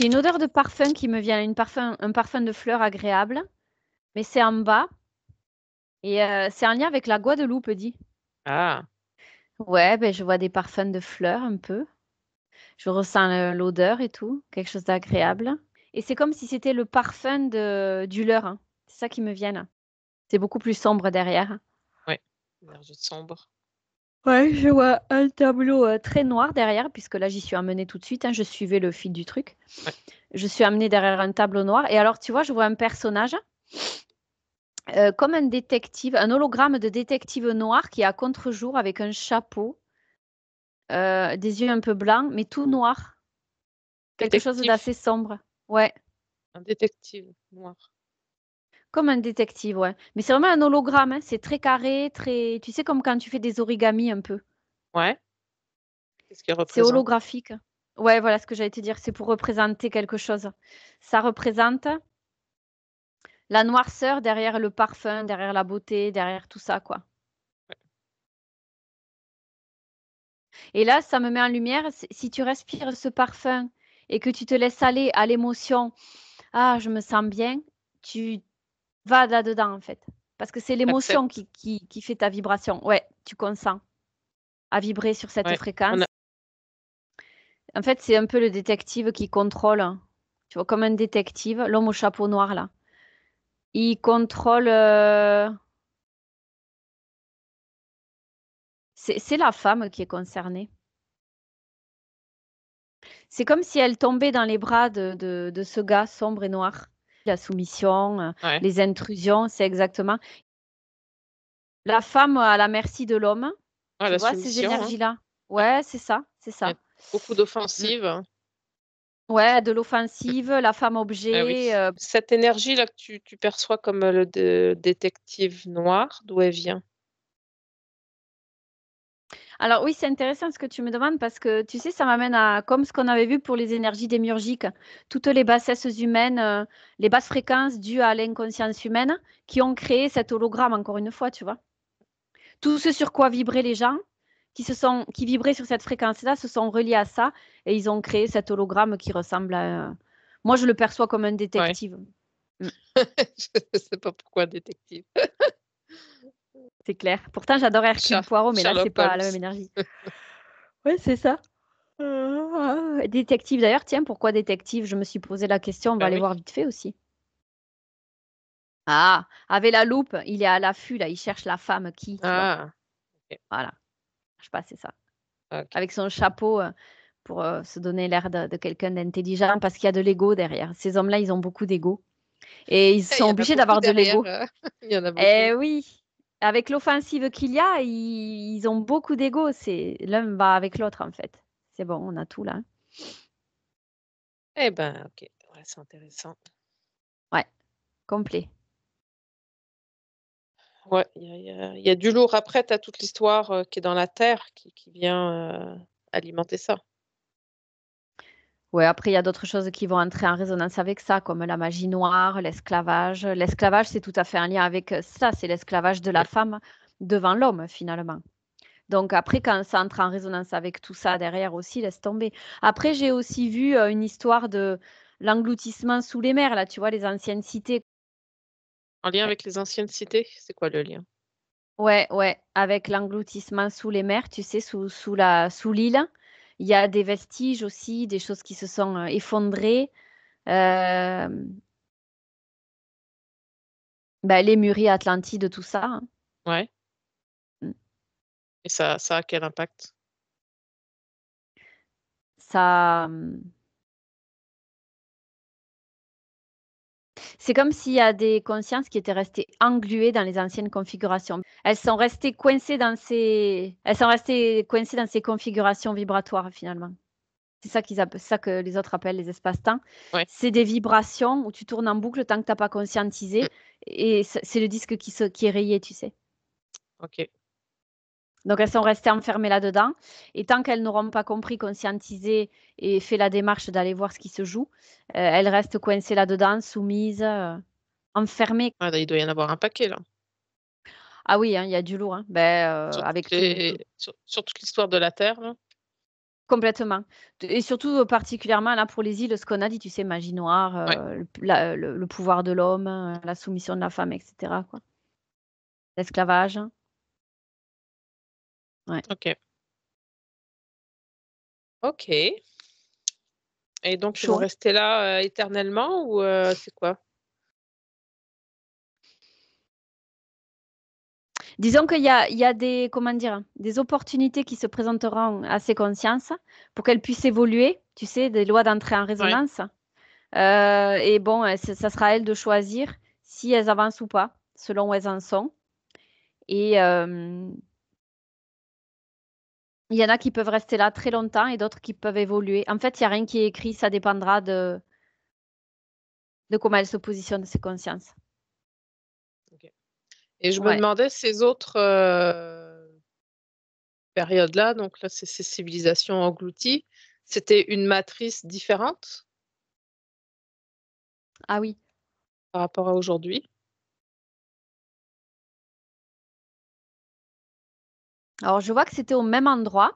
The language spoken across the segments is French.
C'est une odeur de parfum qui me vient, parfum, un parfum de fleurs agréable, mais c'est en bas. Et euh, c'est en lien avec la Guadeloupe, dit. Ah. Ouais, ben, je vois des parfums de fleurs un peu. Je ressens l'odeur et tout, quelque chose d'agréable. Et c'est comme si c'était le parfum de, du leurre. Hein. C'est ça qui me vient C'est beaucoup plus sombre derrière. Oui, sombre. Ouais, je vois un tableau euh, très noir derrière, puisque là, j'y suis amenée tout de suite. Hein, je suivais le fil du truc. Je suis amenée derrière un tableau noir. Et alors, tu vois, je vois un personnage euh, comme un détective, un hologramme de détective noir qui est à contre-jour avec un chapeau, euh, des yeux un peu blancs, mais tout noir. Quelque chose d'assez sombre. Ouais, Un détective noir. Comme un détective, ouais. Mais c'est vraiment un hologramme, hein, c'est très carré, très. Tu sais, comme quand tu fais des origamis un peu. Ouais. Qu'est-ce qu'il représente C'est holographique. Ouais, voilà ce que j'allais te dire. C'est pour représenter quelque chose. Ça représente la noirceur derrière le parfum, derrière la beauté, derrière tout ça, quoi. Et là, ça me met en lumière. Si tu respires ce parfum et que tu te laisses aller à l'émotion, ah, je me sens bien, tu Va là-dedans, en fait. Parce que c'est l'émotion qui, qui, qui, fait ta vibration. Ouais, tu consens à vibrer sur cette fréquence. En fait, c'est un peu le détective qui contrôle. Tu vois, comme un détective, l'homme au chapeau noir, là. Il contrôle. Euh, c'est la femme qui est concernée. C'est comme si elle tombait dans les bras de, de ce gars sombre et noir la soumission, euh, les intrusions, c'est exactement la femme à la merci de l'homme. Ah, tu vois ces hein. énergies-là. Ouais, c'est ça, c'est ça. Beaucoup d'offensives. Ouais, de l'offensive, la femme eh objet. Euh Cette énergie-là que tu, perçois comme euh, le détective noir, d'où elle vient alors oui, c'est intéressant ce que tu me demandes parce que tu sais, ça m'amène à comme ce qu'on avait vu pour les énergies démiurgiques, toutes les bassesses humaines, euh, les basses fréquences dues à l'inconscience humaine qui ont créé cet hologramme encore une fois, tu vois. Tout ce sur quoi vibraient les gens qui se sont qui vibraient sur cette fréquence-là se sont reliés à ça et ils ont créé cet hologramme qui ressemble à euh, moi je le perçois comme un détective. Mm. je ne sais pas pourquoi détective clair. Pourtant, j'adore Hercule Poirot, mais là, c'est pas la même énergie. oui, c'est ça. Ah. détective, d'ailleurs, tiens, pourquoi détective Je me suis posé la question, on va ben aller voir vite fait aussi. Ah, avec la loupe, il est à l'affût, là, il cherche la femme qui. Ah, voilà. Je sais pas, c'est ça. Avec son chapeau euh, pour euh, se donner l'air de, quelqu'un d'intelligent, parce qu'il y a de l'ego derrière. Ces hommes-là, ils ont beaucoup d'ego. Et ils sont obligés d'avoir de l'ego. Euh, eh oui, avec l'offensive qu'il y a, ils, ont beaucoup d'ego. C'est l'un va avec l'autre en fait. C'est bon, on a tout là. Eh ben, ok, c'est intéressant. Ouais, complet. Ouais, il y, a du lourd. Après, tu toute l'histoire euh, qui est dans la terre qui, vient euh, alimenter ça. Oui, après, il y a d'autres choses qui vont entrer en résonance avec ça, comme la magie noire, l'esclavage. L'esclavage, c'est tout à fait un lien avec ça, c'est l'esclavage de la femme devant l'homme, finalement. Donc après, quand ça entre en résonance avec tout ça derrière aussi, laisse tomber. Après, j'ai aussi vu euh, une histoire de l'engloutissement sous les mers, là, tu vois, les anciennes cités. En lien avec les anciennes cités, c'est quoi le lien Ouais, ouais, avec l'engloutissement sous les mers, tu sais, sous, sous l'île, il y a des vestiges aussi, des choses qui se sont euh, effondrées. Euh... Bah, les murs de tout ça. Hein. Ouais. Mm. Et ça, ça a quel impact Ça. Mm, C'est comme s'il y a des consciences qui étaient restées engluées dans les anciennes configurations. Elles sont restées coincées dans ces, elles sont restées coincées dans ces configurations vibratoires finalement. C'est ça, qu'ils ça que les autres appellent les espaces-temps. C'est des vibrations où tu tournes en boucle tant que tu n'as pas conscientisé. Mm. Et c'est le disque qui, qui est rayé, tu sais. Ok. Donc elles sont restées enfermées là-dedans. Et tant qu'elles n'auront pas compris, conscientisé et fait la démarche d'aller voir ce qui se joue, euh, elles restent coincées là-dedans, soumises, euh, enfermées. Ah, il doit y en avoir un paquet là. Ah oui, hein, il y a du lourd. Hein. Ben, euh, sur, avec toute l'histoire de la Terre. Complètement. Et surtout, particulièrement là pour les îles, ce qu'on a dit, tu sais, magie noire, le, pouvoir de l'homme, la soumission de la femme, etc. L'esclavage. OK. OK. Et donc, je vais rester là euh, éternellement ou euh, c'est quoi? Disons qu'il y, y a, des, comment dire, des opportunités qui se présenteront à ces consciences pour qu'elles puissent évoluer, tu sais, des lois d'entrée en résonance. Euh, et bon, ça sera à elles de choisir si elles avancent ou pas, selon où elles en sont. Et il y en a qui peuvent rester là très longtemps et d'autres qui peuvent évoluer. En fait, il n'y a rien qui est écrit, ça dépendra de, de comment elles se positionnent, ces consciences. Et je me demandais ces autres euh, périodes-là, donc là, c'est ces civilisations englouties, c'était une matrice différente Ah oui. Par rapport à aujourd'hui Alors, je vois que c'était au même endroit.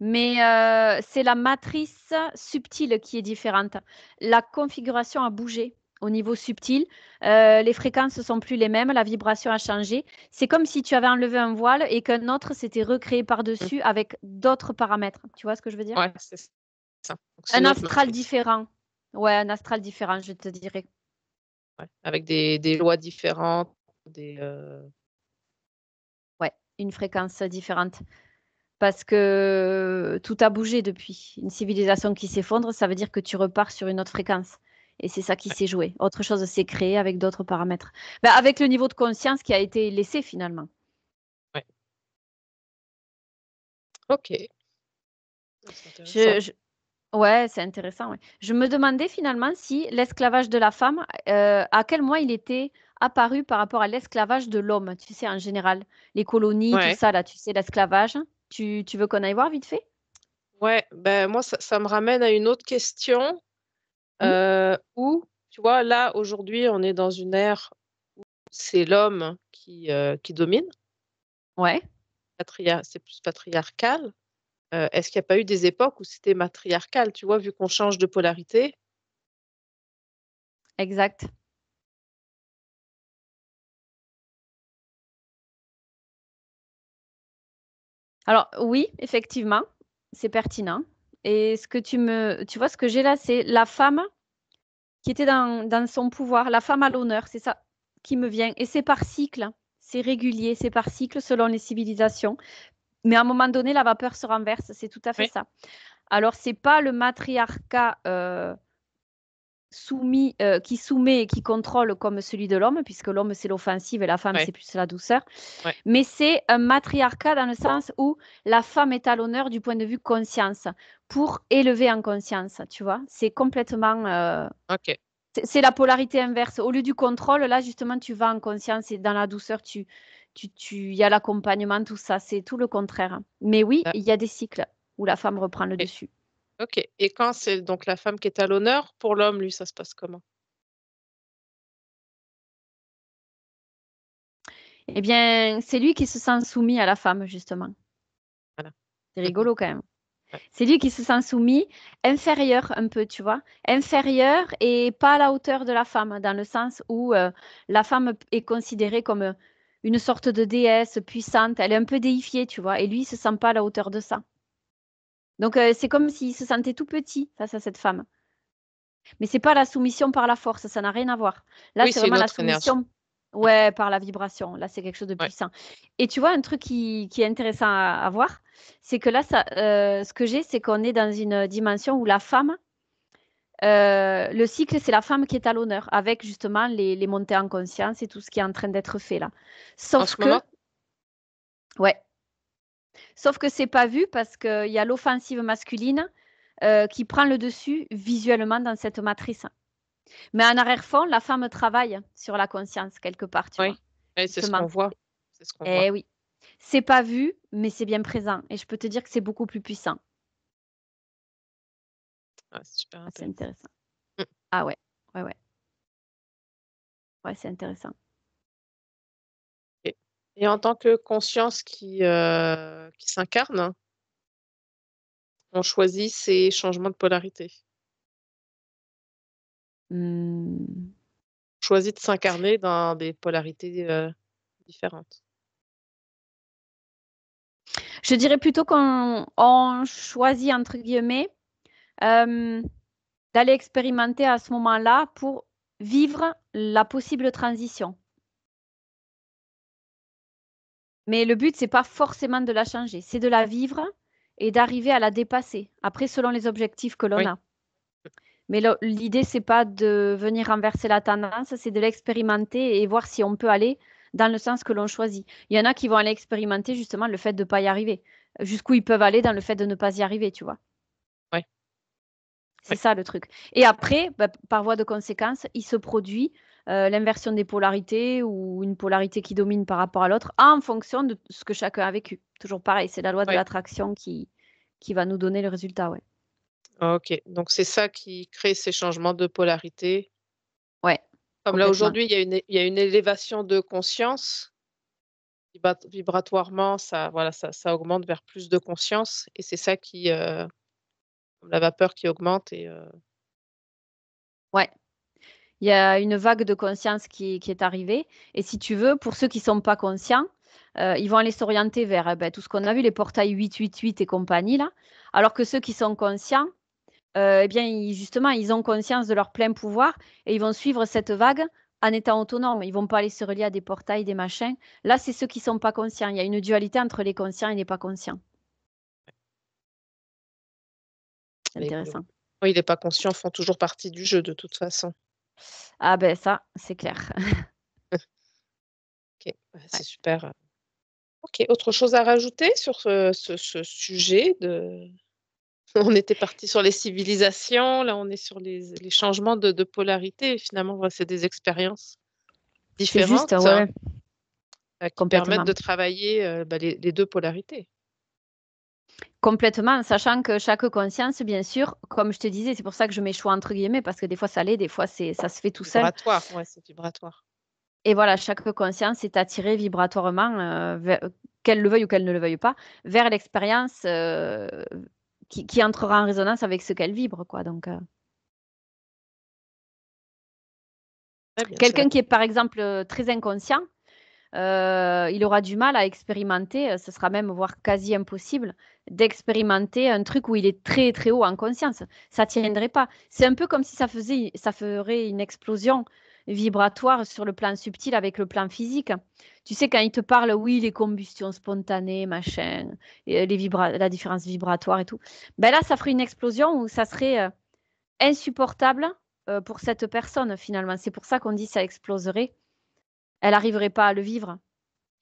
Mais euh, c'est la matrice subtile qui est différente. La configuration a bougé au niveau subtil. Euh, les fréquences ne sont plus les mêmes, la vibration a changé. C'est comme si tu avais enlevé un voile et qu'un autre s'était recréé par-dessus mmh. avec d'autres paramètres. Tu vois ce que je veux dire ouais, ça. Un astral différent. Ouais, un astral différent, je te dirais. avec des, lois différentes, des, euh, une fréquence différente. Parce que tout a bougé depuis. Une civilisation qui s'effondre, ça veut dire que tu repars sur une autre fréquence. Et c'est ça qui s'est joué. Autre chose s'est créée avec d'autres paramètres. Ben, avec le niveau de conscience qui a été laissé finalement. Ouais. Ok. Je, Ouais, c'est intéressant. Je me demandais finalement si l'esclavage de la femme, euh, à quel mois il était apparu par rapport à l'esclavage de l'homme, tu sais, en général. Les colonies, tout ça, là, tu sais, l'esclavage. Tu, tu veux qu'on aille voir vite fait Ouais, ben moi, ça, me ramène à une autre question mmh. euh, où, tu vois, là, aujourd'hui, on est dans une ère où c'est l'homme qui, euh, qui domine. Ouais. Patriar- c'est plus patriarcal. Euh, est-ce qu'il n'y a pas eu des époques où c'était matriarcal, tu vois, vu qu'on change de polarité Exact. Alors oui, effectivement, c'est pertinent. Et ce que tu me, tu vois, ce que j'ai là, c'est la femme qui était dans, son pouvoir, la femme à l'honneur, c'est ça qui me vient. Et c'est par cycle, c'est régulier, c'est par cycle selon les civilisations. Mais à un moment donné, la vapeur se renverse, c'est tout à fait ça. Alors, c'est pas le matriarcat euh, soumis, euh, qui soumet et qui contrôle comme celui de l'homme, puisque l'homme c'est l'offensive et la femme c'est plus la douceur. Mais c'est un matriarcat dans le sens où la femme est à l'honneur du point de vue conscience, pour élever en conscience, tu vois. C'est complètement. Euh, c'est la polarité inverse. Au lieu du contrôle, là justement tu vas en conscience et dans la douceur, tu. Tu, y a l'accompagnement, tout ça, c'est tout le contraire. Mais oui, il y a des cycles où la femme reprend le dessus. Ok. Et quand c'est donc la femme qui est à l'honneur, pour l'homme, lui, ça se passe comment Eh bien, c'est lui qui se sent soumis à la femme, justement. Voilà. C'est rigolo quand même. C'est lui qui se sent soumis, inférieur un peu, tu vois, inférieur et pas à la hauteur de la femme, dans le sens où euh, la femme est considérée comme euh, une sorte de déesse puissante, elle est un peu déifiée, tu vois, et lui, il se sent pas à la hauteur de ça. Donc euh, c'est comme s'il se sentait tout petit face à cette femme. Mais c'est pas la soumission par la force, ça n'a rien à voir. Là, c'est vraiment la soumission ouais, par la vibration. Là, c'est quelque chose de puissant. Et tu vois, un truc qui, est intéressant à, voir, c'est que là, ça, euh, ce que j'ai, c'est qu'on est dans une dimension où la femme, euh, le cycle, c'est la femme qui est à l'honneur, avec justement les, montées en conscience et tout ce qui est en train d'être fait là. Sauf que. ouais. Sauf que c'est pas vu parce qu'il y a l'offensive masculine euh, qui prend le dessus visuellement dans cette matrice. Mais en arrière-fond, la femme travaille sur la conscience quelque part. oui, c'est ce qu'on voit. Ce eh oui, c'est pas vu, mais c'est bien présent. Et je peux te dire que c'est beaucoup plus puissant. Ah, c'est ah, intéressant. Ah, Ah ouais, ouais, ouais. Ouais, c'est intéressant. Et en tant que conscience euh, qui, s'incarne, on choisit ces changements de polarité. Mmh. On choisit de s'incarner dans des polarités euh, différentes. Je dirais plutôt qu'on choisit, entre guillemets, euh, d'aller expérimenter à ce moment-là pour vivre la possible transition. Mais le but, c'est pas forcément de la changer, c'est de la vivre et d'arriver à la dépasser. Après, selon les objectifs que l'on a. Mais l'idée, c'est pas de venir renverser la tendance, c'est de l'expérimenter et voir si on peut aller dans le sens que l'on choisit. Il y en a qui vont aller expérimenter justement le fait de ne pas y arriver. Jusqu'où ils peuvent aller dans le fait de ne pas y arriver, tu vois. Oui. C'est ça le truc. Et après, bah, par voie de conséquence, il se produit euh, l'inversion des polarités ou une polarité qui domine par rapport à l'autre en fonction de ce que chacun a vécu. Toujours pareil, c'est la loi de l'attraction qui, qui va nous donner le résultat. Ouais. Ok, donc c'est ça qui crée ces changements de polarité. Ouais. Comme là aujourd'hui, il y, a une élévation de conscience. Vibratoirement, ça, voilà, ça, ça augmente vers plus de conscience et c'est ça qui, euh, la vapeur qui augmente et euh, il y a une vague de conscience qui, est arrivée. Et si tu veux, pour ceux qui ne sont pas conscients, euh, ils vont aller s'orienter vers eh ben, tout ce qu'on a vu, les portails 888 et compagnie, là. Alors que ceux qui sont conscients, euh, eh bien, justement, ils ont conscience de leur plein pouvoir et ils vont suivre cette vague en étant autonomes. Ils vont pas aller se relier à des portails, des machins. Là, c'est ceux qui sont pas conscients. Il y a une dualité entre les conscients et les pas conscients. Bah, intéressant. Oui, les pas conscients font toujours partie du jeu de toute façon. Ah ben ça, c'est clair. OK, bah, c'est super. OK, autre chose à rajouter sur ce, sujet de... On était parti sur les civilisations, là on est sur les, changements de, polarité. finalement, c'est des expériences différentes hein, bah, qui permettent de travailler euh, bah, les, deux polarités. Complètement, sachant que chaque conscience, bien sûr, comme je te disais, c'est pour ça que je mets entre guillemets, parce que des fois ça l'est, des fois c'est, ça se fait tout seul. Vibratoire, ouais, c'est vibratoire. Et voilà, chaque conscience est attirée vibratoirement, euh, qu'elle le veuille ou qu'elle ne le veuille pas, vers l'expérience euh, qui, entrera en résonance avec ce qu'elle vibre, quoi. Donc. Euh. Quelqu'un qui est par exemple très inconscient, euh, il aura du mal à expérimenter, euh, ce sera même voire quasi impossible d'expérimenter un truc où il est très très haut en conscience. Ça tiendrait pas. C'est un peu comme si ça faisait, ça ferait une explosion vibratoire sur le plan subtil avec le plan physique. Tu sais, quand il te parle, oui, les combustions spontanées, machin, euh, les la différence vibratoire et tout, ben là, ça ferait une explosion où ça serait insupportable pour cette personne finalement. C'est pour ça qu'on dit ça exploserait elle n'arriverait pas à le vivre.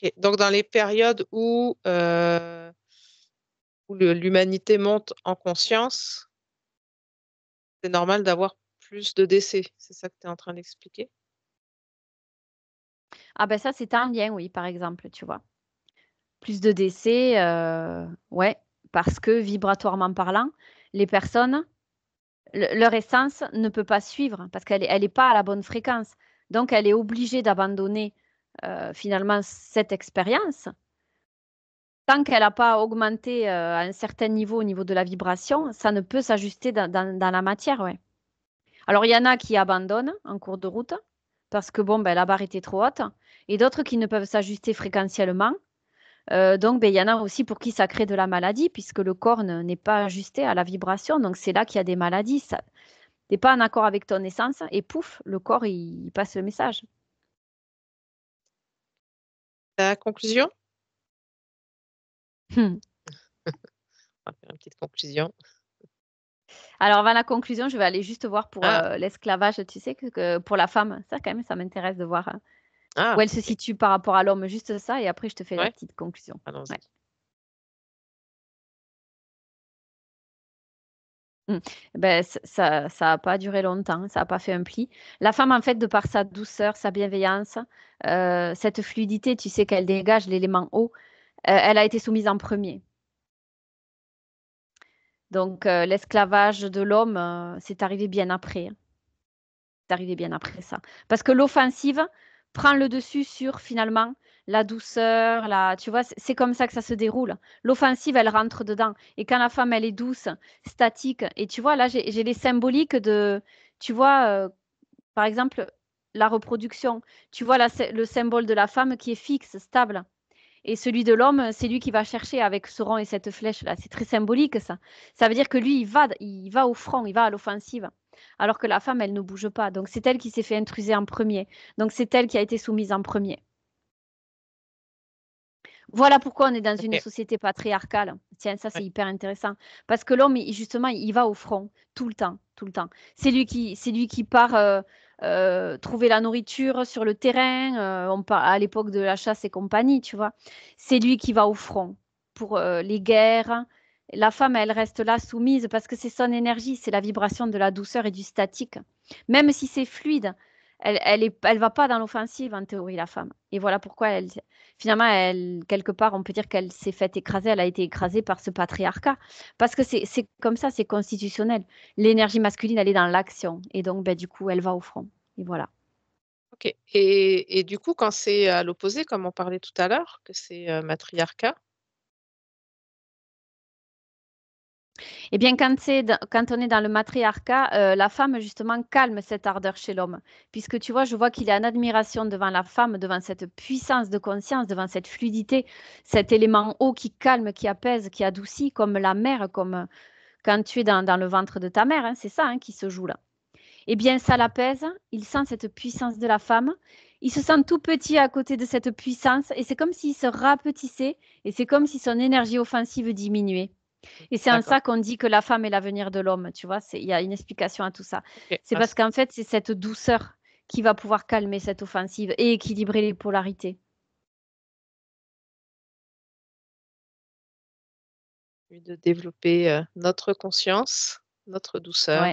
Et donc, dans les périodes où, euh, l'humanité monte en conscience, c'est normal d'avoir plus de décès. C'est ça que tu es en train d'expliquer Ah ben ça, c'est un lien, oui, par exemple, tu vois. Plus de décès, euh, ouais, parce que vibratoirement parlant, les personnes, leur essence ne peut pas suivre parce qu'elle n'est est pas à la bonne fréquence. Donc, elle est obligée d'abandonner euh, finalement cette expérience. Tant qu'elle n'a pas augmenté euh, à un certain niveau au niveau de la vibration, ça ne peut s'ajuster dans, la matière. Alors, il y en a qui abandonnent en cours de route parce que bon, ben, la barre était trop haute, et d'autres qui ne peuvent s'ajuster fréquentiellement. Euh, donc, ben, il y en a aussi pour qui ça crée de la maladie, puisque le corps n'est pas ajusté à la vibration. Donc, c'est là qu'il y a des maladies pas en accord avec ton essence et pouf, le corps, il, passe le message. La conclusion hmm. On va faire une petite conclusion. Alors, avant la conclusion, je vais aller juste voir pour ah. euh, l'esclavage, tu sais, que, pour la femme. Ça, quand même, ça m'intéresse de voir hein, ah, où elle se situe par rapport à l'homme, juste ça, et après, je te fais la petite conclusion. Mmh. Ben, ça n'a pas duré longtemps, ça n'a pas fait un pli. La femme, en fait, de par sa douceur, sa bienveillance, euh, cette fluidité, tu sais qu'elle dégage l'élément haut, euh, elle a été soumise en premier. Donc euh, l'esclavage de l'homme, c'est arrivé bien après. Hein. C'est arrivé bien après ça. Parce que l'offensive prend le dessus sur finalement la douceur, là, tu vois, c'est comme ça que ça se déroule. L'offensive, elle rentre dedans. Et quand la femme, elle est douce, statique, et tu vois, là, j'ai les symboliques de, tu vois, euh, par exemple, la reproduction. Tu vois le symbole de la femme qui est fixe, stable. Et celui de l'homme, c'est lui qui va chercher avec ce rang et cette flèche-là. C'est très symbolique, ça. Ça veut dire que lui, va, il va au front, il va à l'offensive. Alors que la femme, elle ne bouge pas. Donc, c'est elle qui s'est fait intruser en premier. Donc, c'est elle qui a été soumise en premier. Voilà pourquoi on est dans une société patriarcale. Tiens, ça c'est hyper intéressant. Parce que l'homme, justement, il va au front tout le temps, tout le temps. C'est lui qui, c'est lui qui part euh, euh, trouver la nourriture sur le terrain, euh, on à l'époque de la chasse et compagnie, tu vois. C'est lui qui va au front pour les guerres. La femme, elle reste là soumise parce que c'est son énergie, c'est la vibration de la douceur et du statique. Même si c'est fluide, elle, elle, va pas dans l'offensive en théorie, la femme. Et voilà pourquoi elle, finalement, quelque part, on peut dire qu'elle s'est faite écraser, elle a été écrasée par ce patriarcat. Parce que c'est comme ça, c'est constitutionnel. L'énergie masculine, elle est dans l'action. Et donc, ben, du coup, elle va au front. Et voilà. Ok. Et, du coup, quand c'est à l'opposé, comme on parlait tout à l'heure, que c'est euh, matriarcat, Eh bien, quand, on est dans le matriarcat, euh, la femme, justement, calme cette ardeur chez l'homme. Puisque tu vois, je vois qu'il est en admiration devant la femme, devant cette puissance de conscience, devant cette fluidité, cet élément haut qui calme, qui apaise, qui adoucit, comme la mère, comme euh, quand tu es dans, le ventre de ta mère. Hein, c'est ça hein, qui se joue là. Eh bien, ça l'apaise. Il sent cette puissance de la femme. Il se sent tout petit à côté de cette puissance. Et c'est comme s'il se rapetissait. Et c'est comme si son énergie offensive diminuait. Et c'est en ça qu'on dit que la femme est l'avenir de l'homme, tu vois, il y a une explication à tout ça. C'est parce qu'en fait, c'est cette douceur qui va pouvoir calmer cette offensive et équilibrer les polarités. de développer euh, notre conscience, notre douceur.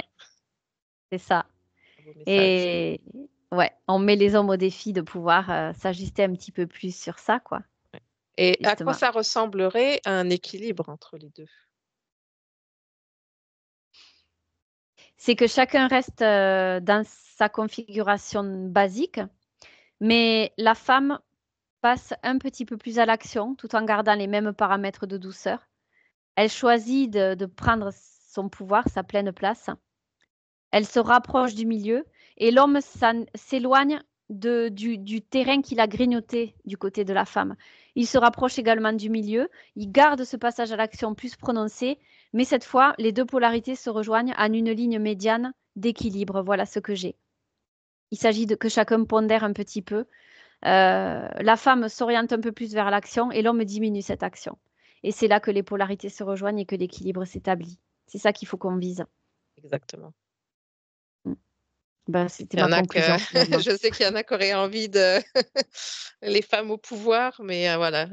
c'est ça. Et ouais, on met les hommes au défi de pouvoir euh, s'ajuster un petit peu plus sur ça, quoi. Et à quoi ça ressemblerait un équilibre entre les deux C'est que chacun reste euh, dans sa configuration basique, mais la femme passe un petit peu plus à l'action tout en gardant les mêmes paramètres de douceur. Elle choisit de, de prendre son pouvoir, sa pleine place. Elle se rapproche du milieu et l'homme s'éloigne du, terrain qu'il a grignoté du côté de la femme. Il se rapproche également du milieu, il garde ce passage à l'action plus prononcé, mais cette fois, les deux polarités se rejoignent en une ligne médiane d'équilibre. Voilà ce que j'ai. Il s'agit de que chacun pondère un petit peu. Euh, la femme s'oriente un peu plus vers l'action et l'homme diminue cette action. Et c'est là que les polarités se rejoignent et que l'équilibre s'établit. C'est ça qu'il faut qu'on vise. Exactement. Bah, c'était je sais qu'il y en a qui auraient envie de les femmes au pouvoir, mais euh, voilà,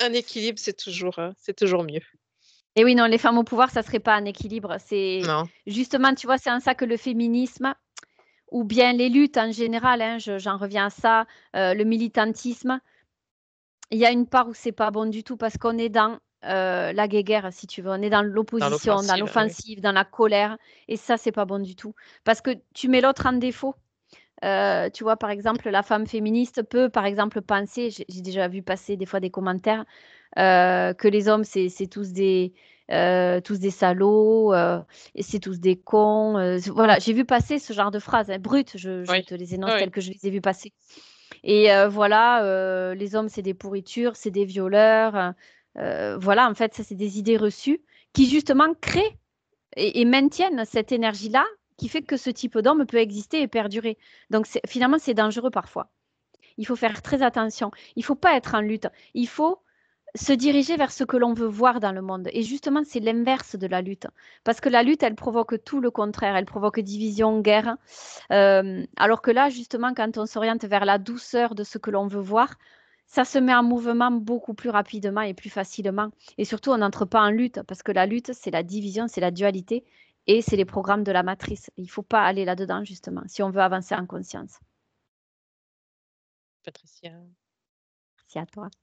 un équilibre, c'est toujours, euh, toujours mieux. Et oui, non, les femmes au pouvoir, ça serait pas un équilibre. C'est justement, tu vois, c'est en ça que le féminisme ou bien les luttes en général, hein, j'en reviens à ça, euh, le militantisme, il y a une part où c'est pas bon du tout parce qu'on est dans euh, la guéguerre, si tu veux. On est dans l'opposition, dans l'offensive, dans, la colère. Et ça, c'est pas bon du tout. Parce que tu mets l'autre en défaut. Euh, tu vois, par exemple, la femme féministe peut, par exemple, penser, j'ai déjà vu passer des fois des commentaires, euh, que les hommes, c'est tous des, tous des salauds, c'est tous des cons. voilà, j'ai vu passer ce genre de phrases, hein, brutes, je, te les énonce telles que je les ai vues passer. Et voilà, les hommes, c'est des pourritures, c'est des violeurs. Euh, voilà, en fait, ça, c'est des idées reçues qui, justement, créent et, maintiennent cette énergie-là qui fait que ce type d'homme peut exister et perdurer. Donc, finalement, c'est dangereux parfois. Il faut faire très attention. Il ne faut pas être en lutte. Il faut se diriger vers ce que l'on veut voir dans le monde. Et justement, c'est l'inverse de la lutte. Parce que la lutte, elle provoque tout le contraire. Elle provoque division, guerre. Euh, alors que là, justement, quand on s'oriente vers la douceur de ce que l'on veut voir, ça se met en mouvement beaucoup plus rapidement et plus facilement. Et surtout, on n'entre pas en lutte, parce que la lutte, c'est la division, c'est la dualité, et c'est les programmes de la matrice. Il ne faut pas aller là-dedans, justement, si on veut avancer en conscience. Patricia. Merci à toi.